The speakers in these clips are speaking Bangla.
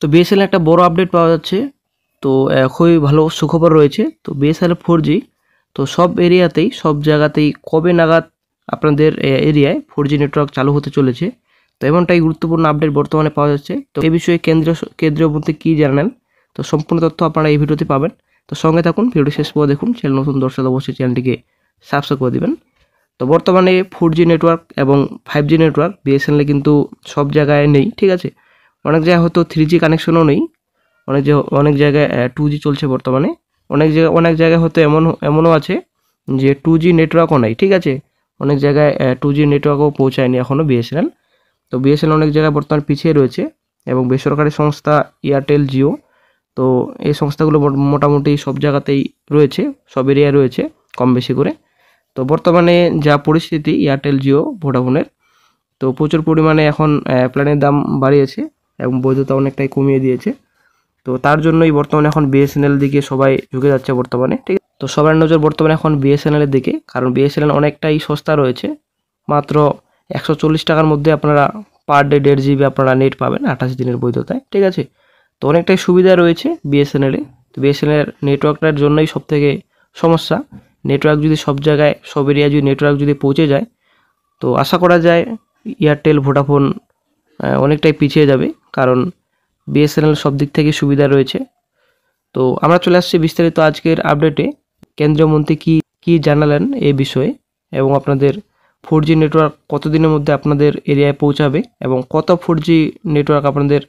তো বিএসএল একটা বড় আপডেট পাওয়া যাচ্ছে তো খুবই ভালো সুখবর রয়েছে তো বিএসএল ফোর জি তো সব এরিয়াতেই সব জায়গাতেই কবে নাগাদ আপনাদের এরিয়ায় ফোর জি নেটওয়ার্ক চালু হতে চলেছে তো এমনটাই গুরুত্বপূর্ণ আপডেট বর্তমানে পাওয়া যাচ্ছে তো এ বিষয়ে কেন্দ্রীয় কেন্দ্রীয় মন্ত্রী কী জানেন তো সম্পূর্ণ তথ্য আপনারা এই ভিডিওতে পাবেন তো সঙ্গে থাকুন ভিডিও শেষ পর দেখুন চ্যানেল নতুন দর্শক অবশ্যই চ্যানেলটিকে সাবস্ক্রাইব করে দেবেন তো বর্তমানে ফোর জি নেটওয়ার্ক এবং ফাইভ জি নেটওয়ার্ক বিএসএনএলে কিন্তু সব জায়গায় নেই ঠিক আছে অনেক জায়গায় হয়তো থ্রি জি কানেকশনও নেই অনেক অনেক জায়গায় টু জি চলছে বর্তমানে অনেক জায়গায় অনেক জায়গায় হয়তো এমন এমনও আছে যে টু জি নেটওয়ার্কও নেই ঠিক আছে অনেক জায়গায় টু জি নেটওয়ার্কও পৌঁছায়নি এখনও বিএসএনএল তো বিএসএনএল অনেক জায়গায় বর্তমান পিছিয়ে রয়েছে এবং বেসরকারি সংস্থা এয়ারটেল জিও তো এই সংস্থাগুলো মোটামুটি সব জায়গাতেই রয়েছে সব এরিয়ায় রয়েছে কম বেশি করে তো বর্তমানে যা পরিস্থিতি এয়ারটেল জিও ভোডাফোনের তো প্রচুর পরিমাণে এখন প্ল্যানের দাম বাড়িয়েছে এবং বৈধতা অনেকটাই কমিয়ে দিয়েছে তো তার জন্যই বর্তমানে এখন বিএসএনএল দিকে সবাই ঝুঁকে যাচ্ছে বর্তমানে ঠিক তো সবার নজর বর্তমানে এখন বিএসএনএলের দিকে কারণ বিএসএনএল অনেকটাই সস্তা রয়েছে মাত্র একশো টাকার মধ্যে আপনারা পার ডে দেড় জিবি আপনারা নেট পাবেন আঠাশ দিনের বৈধতায় ঠিক আছে তো অনেকটাই সুবিধা রয়েছে বিএসএনএলে তো বিএসএনএল নেটওয়ার্কটার জন্যই সব থেকে সমস্যা নেটওয়ার্ক যদি সব জায়গায় সব এরিয়া যদি নেটওয়ার্ক যদি পৌঁছে যায় তো আশা করা যায় এয়ারটেল ভোডাফোন অনেকটাই পিছিয়ে যাবে কারণ বিএসএনএল সব দিক থেকে সুবিধা রয়েছে তো আমরা চলে আসছি বিস্তারিত আজকের আপডেটে কেন্দ্রীয় মন্ত্রী কী কী জানালেন এ বিষয়ে এবং আপনাদের ফোর জি নেটওয়ার্ক কতদিনের মধ্যে আপনাদের এরিয়ায় পৌঁছাবে এবং কত ফোর জি নেটওয়ার্ক আপনাদের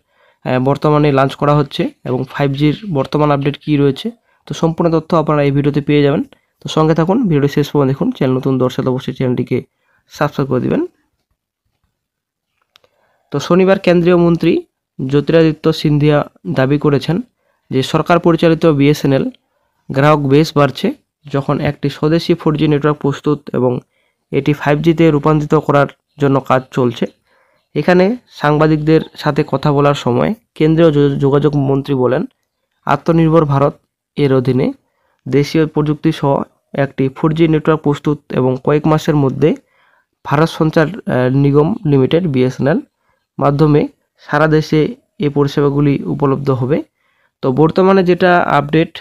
বর্তমানে লঞ্চ করা হচ্ছে এবং ফাইভ জির বর্তমান আপডেট কী রয়েছে তো সম্পূর্ণ তথ্য আপনারা এই ভিডিওতে পেয়ে যাবেন তো সঙ্গে থাকুন ভিডিও শেষ পর্যন্ত দেখুন চ্যানেল নতুন দর্শক অবশ্যই চ্যানেলটিকে সাবস্ক্রাইব করে দেবেন তো শনিবার কেন্দ্রীয় মন্ত্রী জ্যোতিরাদিত্য সিন্ধিয়া দাবি করেছেন যে সরকার পরিচালিত বিএসএনএল গ্রাহক বেশ বাড়ছে যখন একটি স্বদেশি ফোর জি নেটওয়ার্ক প্রস্তুত এবং এটি ফাইভ জিতে রূপান্তরিত করার জন্য কাজ চলছে এখানে সাংবাদিকদের সাথে কথা বলার সময় কেন্দ্রীয় যোগাযোগ মন্ত্রী বলেন আত্মনির্ভর ভারত এর অধীনে দেশীয় প্রযুক্তি সহ একটি ফোর জি নেটওয়ার্ক প্রস্তুত এবং কয়েক মাসের মধ্যে ভারত সঞ্চার নিগম লিমিটেড বিএসএনএল মাধ্যমে সারা দেশে এই পরিষেবাগুলি উপলব্ধ হবে তো বর্তমানে যেটা আপডেট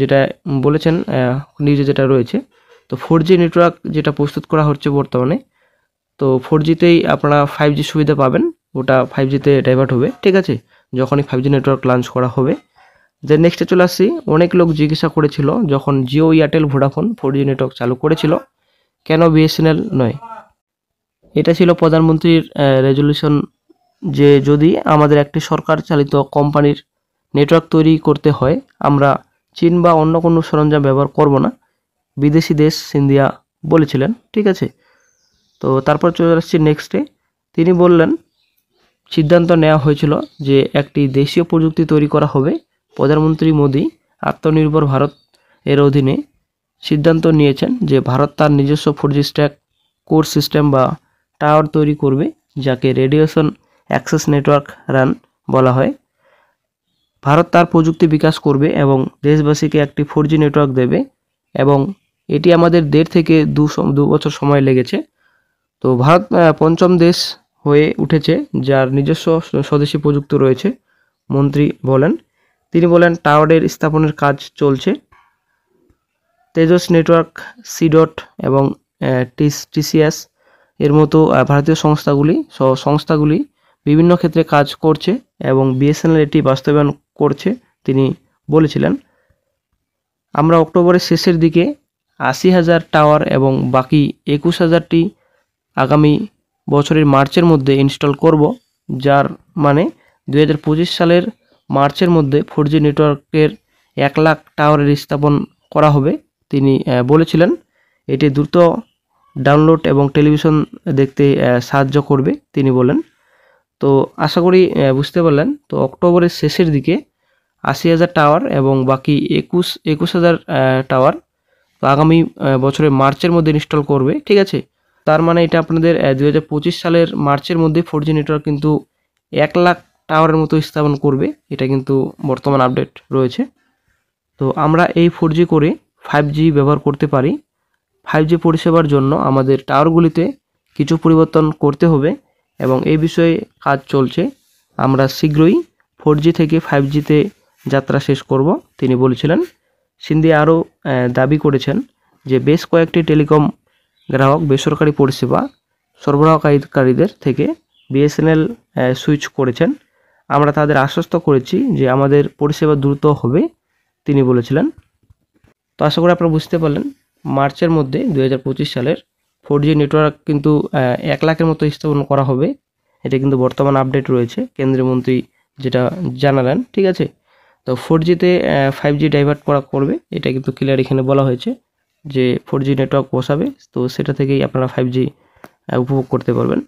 যেটা বলেছেন নিউজে যেটা রয়েছে তো ফোর জি নেটওয়ার্ক যেটা প্রস্তুত করা হচ্ছে বর্তমানে তো ফোর জিতেই আপনারা ফাইভ জি সুবিধা পাবেন ওটা ফাইভ জিতে ডাইভার্ট হবে ঠিক আছে যখনই ফাইভ জি নেটওয়ার্ক লঞ্চ করা হবে যে নেক্সটে চলে আসছি অনেক লোক জিজ্ঞাসা করেছিল যখন Jio Airtel Vodafone four G network চালু করেছিল কেন বিএসএনএল নয় এটা ছিল প্রধানমন্ত্রীর রেজলিউশন যে যদি আমাদের একটি সরকার চালিত কোম্পানির নেটওয়ার্ক তৈরি করতে হয় আমরা চীন বা অন্য কোনো সরঞ্জাম ব্যবহার করব না বিদেশি দেশ সিন্ধিয়া বলেছিলেন ঠিক আছে তো তারপর চলে আসছি নেক্সটে তিনি বললেন সিদ্ধান্ত নেওয়া হয়েছিল যে একটি দেশীয় প্রযুক্তি তৈরি করা হবে প্রধানমন্ত্রী মোদী আত্মনির্ভর ভারত এর অধীনে সিদ্ধান্ত নিয়েছেন যে ভারত তার নিজস্ব four G stack core system বা টাওয়ার তৈরি করবে যাকে রেডিয়েশন অ্যাক্সেস নেটওয়ার্ক রান বলা হয় ভারত তার প্রযুক্তি বিকাশ করবে এবং দেশবাসীকে একটি ফোর নেটওয়ার্ক দেবে এবং এটি আমাদের দেড় থেকে দু দু বছর সময় লেগেছে তো ভারত পঞ্চম দেশ হয়ে উঠেছে যার নিজস্ব স্বদেশী প্রযুক্তি রয়েছে মন্ত্রী বলেন তিনি বলেন টাওয়ারের স্থাপনের কাজ চলছে তেজস নেটওয়ার্ক সিডট এবং টিস টিসিএস এর মতো ভারতীয় সংস্থাগুলি সংস্থাগুলি বিভিন্ন ক্ষেত্রে কাজ করছে এবং বিএসএনএল এটি বাস্তবায়ন করছে তিনি বলেছিলেন আমরা অক্টোবরের শেষের দিকে আশি হাজার টাওয়ার এবং বাকি একুশ হাজারটি আগামী বছরের মার্চের মধ্যে ইনস্টল করব যার মানে দু সালের মার্চের মধ্যে ফোর জি নেটওয়ার্কের এক লাখ টাওয়ারের স্থাপন করা হবে তিনি বলেছিলেন এটি দ্রুত ডাউনলোড এবং টেলিভিশন দেখতে সাহায্য করবে তিনি বলেন তো আশা করি বুঝতে পারলেন তো অক্টোবরের শেষের দিকে আশি হাজার টাওয়ার এবং বাকি একুশ একুশ হাজার টাওয়ার তো আগামী বছরে মার্চের মধ্যে ইনস্টল করবে ঠিক আছে তার মানে এটা আপনাদের দু সালের মার্চের মধ্যে ফোর জি নেটওয়ার্ক কিন্তু এক লাখ টাওয়ারের মতো স্থাপন করবে এটা কিন্তু বর্তমান আপডেট রয়েছে তো আমরা এই ফোর জি করে ফাইভ জি ব্যবহার করতে পারি ফাইভ জি পরিষেবার জন্য আমাদের টাওয়ারগুলিতে কিছু পরিবর্তন করতে হবে এবং এই বিষয়ে কাজ চলছে আমরা শীঘ্রই ফোর জি থেকে ফাইভ জিতে যাত্রা শেষ করব তিনি বলেছিলেন সিন্ধি আরও দাবি করেছেন যে বেশ কয়েকটি টেলিকম গ্রাহক বেসরকারি পরিষেবা সরবরাহকারীদের থেকে বিএসএনএল সুইচ করেছেন আমরা তাদের আশ্বস্ত করেছি যে আমাদের পরিষেবা দ্রুত হবে তিনি বলেছিলেন তো আশা করি আপনারা বুঝতে পারলেন মার্চের মধ্যে দু সালের ফোর জি নেটওয়ার্ক কিন্তু এক লাখের মতো স্থাপন করা হবে এটা কিন্তু বর্তমান আপডেট রয়েছে কেন্দ্রীয় মন্ত্রী যেটা জানালেন ঠিক আছে তো ফোর জিতে ফাইভ জি ডাইভার্ট করা করবে এটা কিন্তু ক্লিয়ার এখানে বলা হয়েছে যে ফোর জি নেটওয়ার্ক বসাবে তো সেটা থেকেই আপনারা ফাইভ জি উপভোগ করতে পারবেন